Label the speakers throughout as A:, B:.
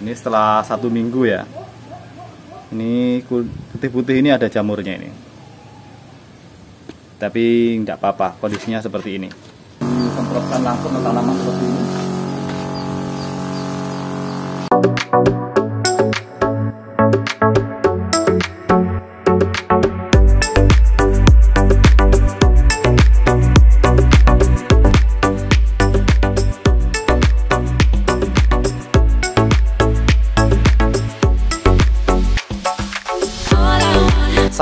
A: ini setelah satu minggu ya ini putih-putih ini ada jamurnya ini tapi nggak apa-apa kondisinya seperti ini semprotkan langsung ke tanaman seperti ini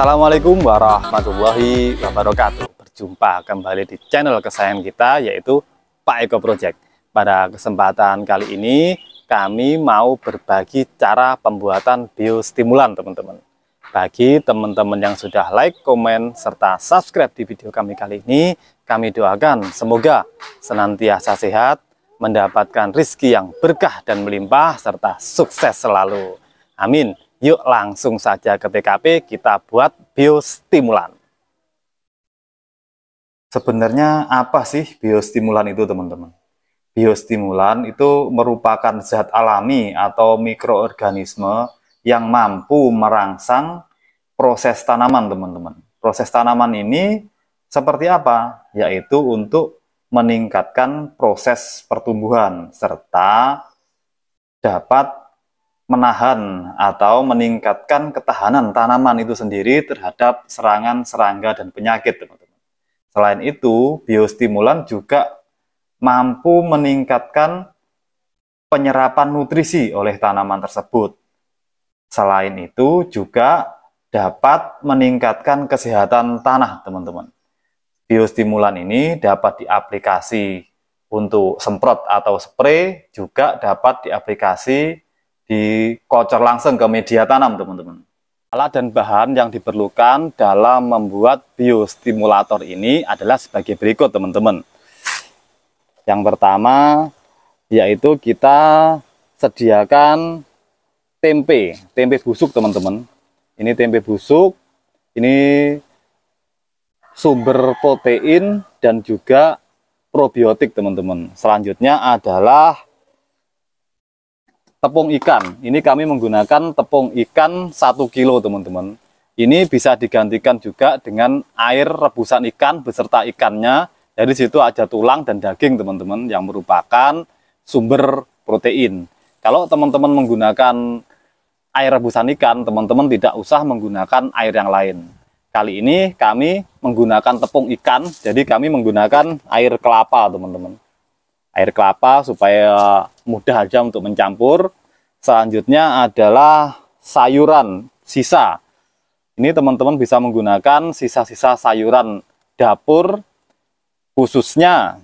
A: Assalamualaikum warahmatullahi wabarakatuh. Berjumpa kembali di channel kesayangan kita yaitu Pak Eko Project. Pada kesempatan kali ini kami mau berbagi cara pembuatan biostimulan teman-teman. Bagi teman-teman yang sudah like, komen, serta subscribe di video kami kali ini, kami doakan semoga senantiasa sehat, mendapatkan rizki yang berkah dan melimpah, serta sukses selalu. Amin. Yuk langsung saja ke TKP kita buat biostimulan. Sebenarnya apa sih biostimulan itu teman-teman? Biostimulan itu merupakan zat alami atau mikroorganisme yang mampu merangsang proses tanaman teman-teman. Proses tanaman ini seperti apa? Yaitu untuk meningkatkan proses pertumbuhan serta dapat menahan atau meningkatkan ketahanan tanaman itu sendiri terhadap serangan serangga dan penyakit, teman-teman. Selain itu, biostimulan juga mampu meningkatkan penyerapan nutrisi oleh tanaman tersebut. Selain itu, juga dapat meningkatkan kesehatan tanah, teman-teman. Biostimulan ini dapat diaplikasi untuk semprot atau spray, juga dapat diaplikasi dikocor langsung ke media tanam teman-teman alat dan bahan yang diperlukan dalam membuat biostimulator ini adalah sebagai berikut teman-teman yang pertama yaitu kita sediakan tempe tempe busuk teman-teman ini tempe busuk ini sumber protein dan juga probiotik teman-teman selanjutnya adalah tepung ikan. Ini kami menggunakan tepung ikan 1 kilo teman-teman. Ini bisa digantikan juga dengan air rebusan ikan beserta ikannya. Dari situ ada tulang dan daging teman-teman yang merupakan sumber protein. Kalau teman-teman menggunakan air rebusan ikan, teman-teman tidak usah menggunakan air yang lain. Kali ini kami menggunakan tepung ikan, jadi kami menggunakan air kelapa teman-teman. Air kelapa supaya mudah aja untuk mencampur. Selanjutnya adalah sayuran sisa. Ini teman-teman bisa menggunakan sisa-sisa sayuran dapur khususnya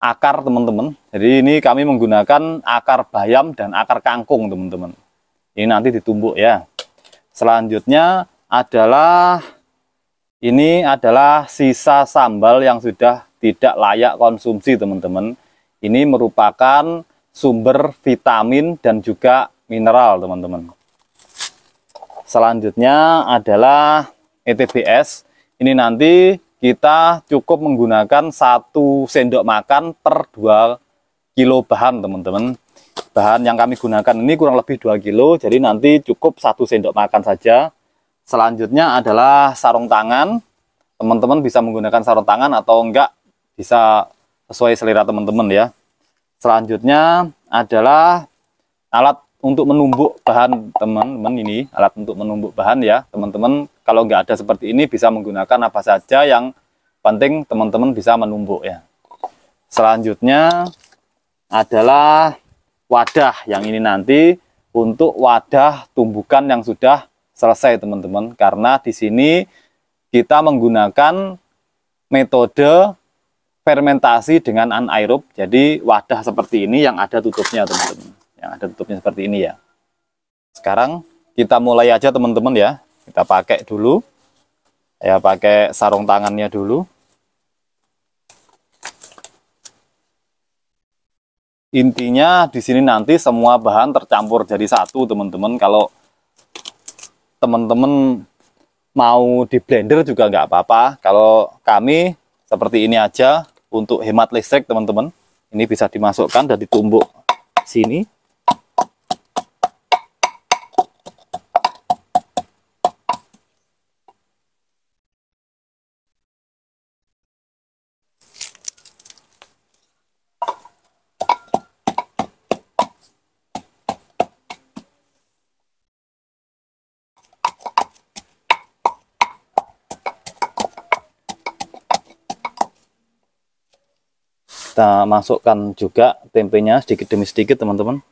A: akar teman-teman. Jadi ini kami menggunakan akar bayam dan akar kangkung teman-teman. Ini nanti ditumbuk ya. Selanjutnya adalah ini adalah sisa sambal yang sudah tidak layak konsumsi teman-teman. Ini merupakan sumber vitamin dan juga mineral, teman-teman. Selanjutnya adalah ETBS. Ini nanti kita cukup menggunakan satu sendok makan per 2 kilo bahan, teman-teman. Bahan yang kami gunakan ini kurang lebih 2 kilo, jadi nanti cukup satu sendok makan saja. Selanjutnya adalah sarung tangan. Teman-teman bisa menggunakan sarung tangan atau enggak bisa sesuai selera teman-teman ya selanjutnya adalah alat untuk menumbuk bahan teman-teman ini alat untuk menumbuk bahan ya teman-teman kalau nggak ada seperti ini bisa menggunakan apa saja yang penting teman-teman bisa menumbuk ya selanjutnya adalah wadah yang ini nanti untuk wadah tumbukan yang sudah selesai teman-teman karena di sini kita menggunakan metode fermentasi dengan anaerob. Jadi wadah seperti ini yang ada tutupnya teman-teman. Yang ada tutupnya seperti ini ya. Sekarang kita mulai aja teman-teman ya. Kita pakai dulu. Ya pakai sarung tangannya dulu. Intinya di sini nanti semua bahan tercampur jadi satu teman-teman. Kalau teman-teman mau di blender juga nggak apa-apa. Kalau kami seperti ini aja untuk hemat listrik teman-teman ini bisa dimasukkan dan ditumbuk sini kita masukkan juga tempenya sedikit demi sedikit teman-teman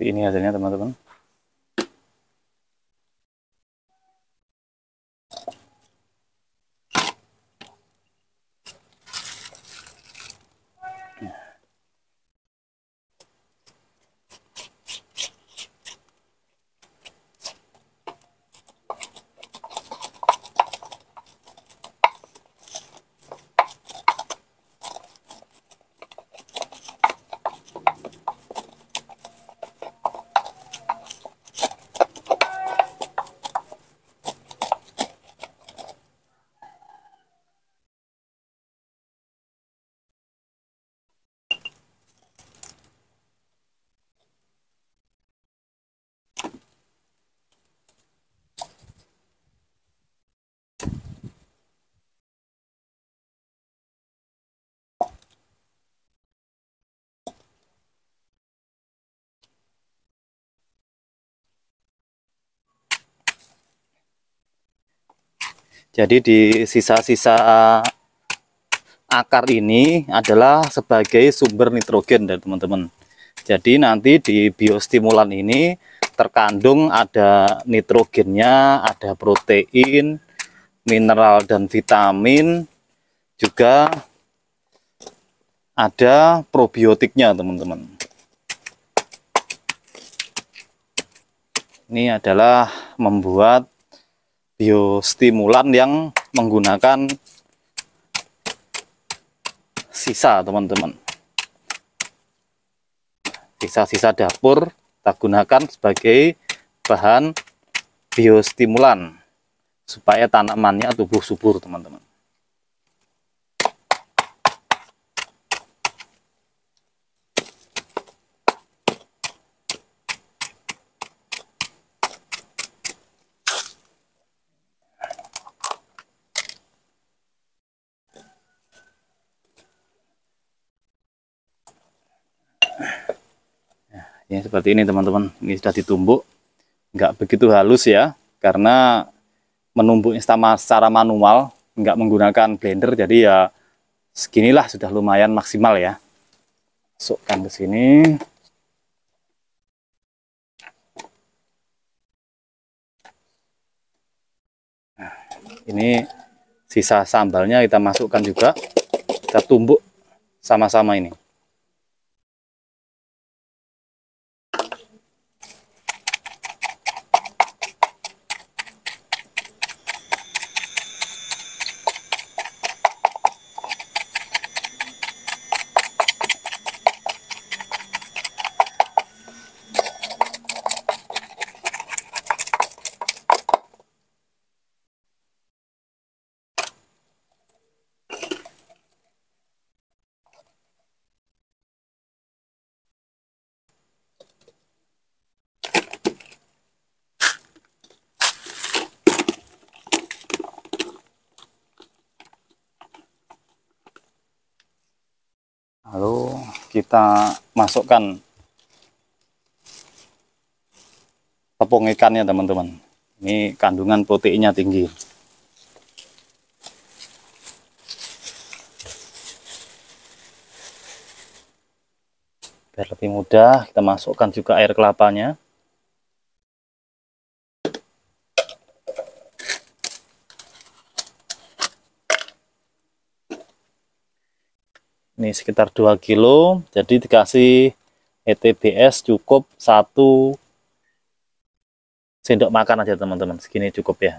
A: seperti ini hasilnya teman-teman Jadi di sisa-sisa eh, akar ini adalah sebagai sumber nitrogen dari teman-teman. Jadi nanti di biostimulan ini terkandung ada nitrogennya, ada protein, mineral dan vitamin, juga ada probiotiknya teman-teman. Ini adalah membuat biostimulan yang menggunakan sisa teman-teman sisa-sisa dapur kita gunakan sebagai bahan biostimulan supaya tanamannya tubuh subur teman-teman ya seperti ini teman-teman ini sudah ditumbuk nggak begitu halus ya karena menumbuknya secara manual nggak menggunakan blender jadi ya seginilah sudah lumayan maksimal ya masukkan ke sini nah, ini sisa sambalnya kita masukkan juga kita tumbuk sama-sama ini kita masukkan tepung ikannya teman-teman ini kandungan proteinnya tinggi biar lebih mudah kita masukkan juga air kelapanya ini sekitar 2 kilo jadi dikasih ETBS cukup satu sendok makan aja teman-teman segini cukup ya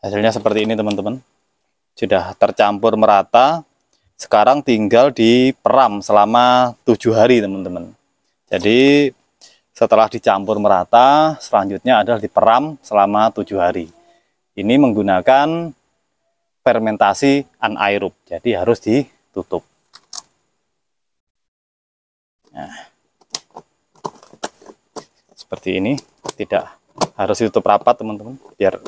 A: hasilnya seperti ini teman-teman sudah tercampur merata sekarang tinggal diperam selama tujuh hari teman-teman jadi setelah dicampur merata selanjutnya adalah diperam selama tujuh hari ini menggunakan fermentasi anaerob jadi harus ditutup nah, seperti ini tidak harus ditutup rapat teman-teman biar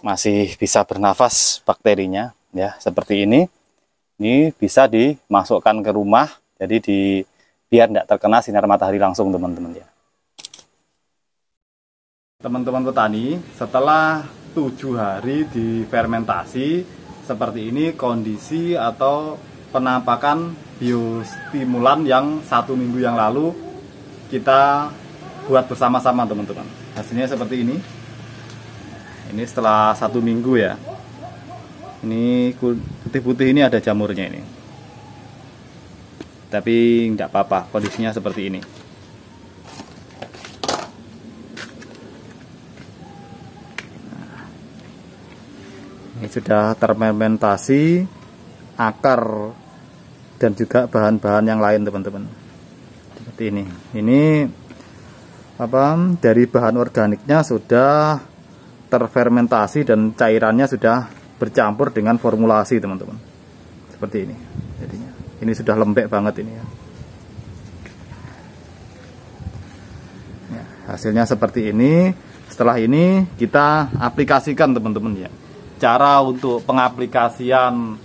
A: masih bisa bernafas bakterinya ya seperti ini ini bisa dimasukkan ke rumah jadi di biar tidak terkena sinar matahari langsung teman-teman ya teman-teman petani setelah tujuh hari difermentasi seperti ini kondisi atau penampakan biostimulan yang satu minggu yang lalu kita buat bersama-sama teman-teman hasilnya seperti ini ini setelah satu minggu ya ini putih-putih ini ada jamurnya ini tapi enggak apa-apa kondisinya seperti ini ini sudah termementasi akar dan juga bahan-bahan yang lain teman-teman seperti ini ini apa dari bahan organiknya sudah terfermentasi dan cairannya sudah bercampur dengan formulasi teman-teman seperti ini jadinya ini sudah lembek banget ini ya. ya hasilnya seperti ini setelah ini kita aplikasikan teman-teman ya cara untuk pengaplikasian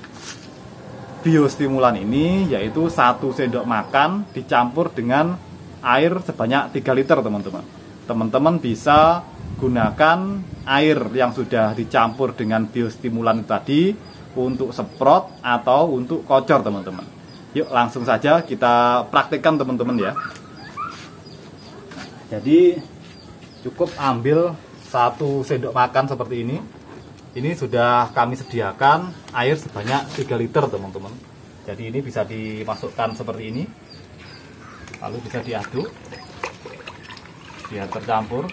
A: biostimulan ini yaitu satu sendok makan dicampur dengan air sebanyak 3 liter teman-teman teman-teman bisa menggunakan air yang sudah dicampur dengan biostimulan tadi untuk semprot atau untuk kocor teman-teman. Yuk langsung saja kita praktekkan teman-teman ya. Jadi cukup ambil satu sendok makan seperti ini. Ini sudah kami sediakan air sebanyak 3 liter teman-teman. Jadi ini bisa dimasukkan seperti ini. Lalu bisa diaduk. Biar tercampur.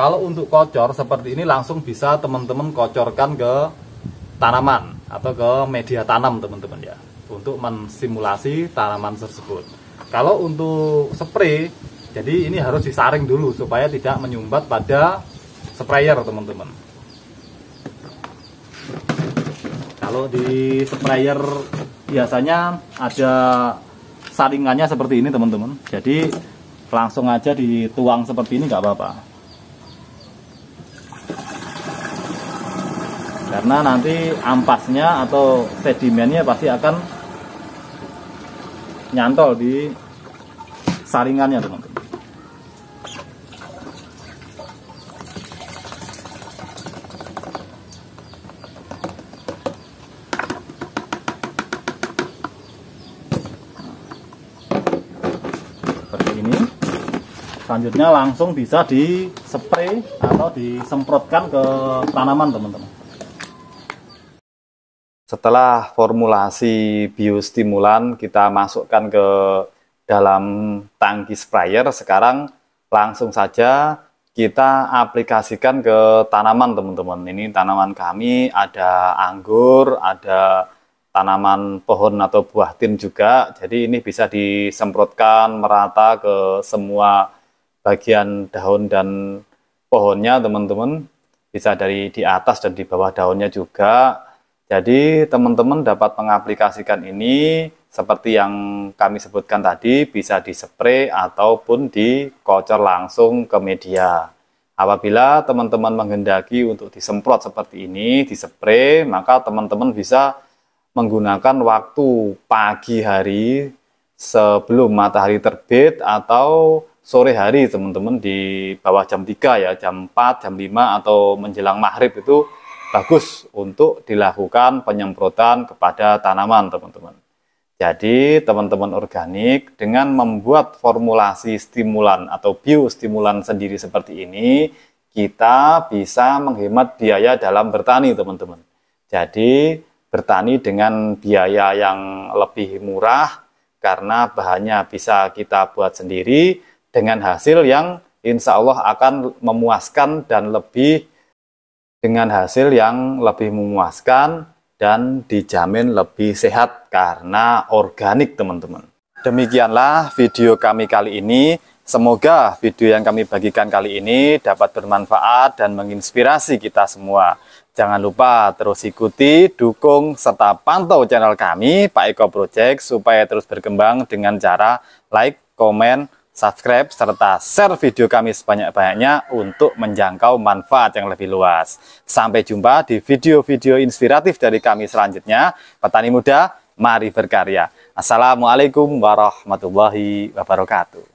A: Kalau untuk kocor seperti ini langsung bisa teman-teman kocorkan ke tanaman atau ke media tanam teman-teman ya untuk mensimulasi tanaman tersebut. Kalau untuk spray, jadi ini harus disaring dulu supaya tidak menyumbat pada sprayer teman-teman. Kalau di sprayer biasanya ada saringannya seperti ini teman-teman. Jadi langsung aja dituang seperti ini nggak apa-apa. karena nanti ampasnya atau sedimennya pasti akan nyantol di saringannya teman-teman seperti ini selanjutnya langsung bisa di atau disemprotkan ke tanaman teman-teman setelah formulasi biostimulan kita masukkan ke dalam tangki sprayer, sekarang langsung saja kita aplikasikan ke tanaman teman-teman. Ini tanaman kami ada anggur, ada tanaman pohon atau buah tin juga. Jadi ini bisa disemprotkan merata ke semua bagian daun dan pohonnya teman-teman. Bisa dari di atas dan di bawah daunnya juga jadi teman-teman dapat mengaplikasikan ini seperti yang kami sebutkan tadi bisa dispray ataupun dikocor langsung ke media. Apabila teman-teman menghendaki untuk disemprot seperti ini, dispray, maka teman-teman bisa menggunakan waktu pagi hari sebelum matahari terbit atau sore hari teman-teman di bawah jam 3 ya, jam 4, jam 5 atau menjelang maghrib itu bagus untuk dilakukan penyemprotan kepada tanaman, teman-teman. Jadi, teman-teman organik dengan membuat formulasi stimulan atau biostimulan sendiri seperti ini, kita bisa menghemat biaya dalam bertani, teman-teman. Jadi, bertani dengan biaya yang lebih murah karena bahannya bisa kita buat sendiri dengan hasil yang insya Allah akan memuaskan dan lebih dengan hasil yang lebih memuaskan dan dijamin lebih sehat karena organik teman-teman. Demikianlah video kami kali ini. Semoga video yang kami bagikan kali ini dapat bermanfaat dan menginspirasi kita semua. Jangan lupa terus ikuti, dukung, serta pantau channel kami, Pak Eko Project, supaya terus berkembang dengan cara like, komen, subscribe, serta share video kami sebanyak-banyaknya untuk menjangkau manfaat yang lebih luas. Sampai jumpa di video-video inspiratif dari kami selanjutnya. Petani muda, mari berkarya. Assalamualaikum warahmatullahi wabarakatuh.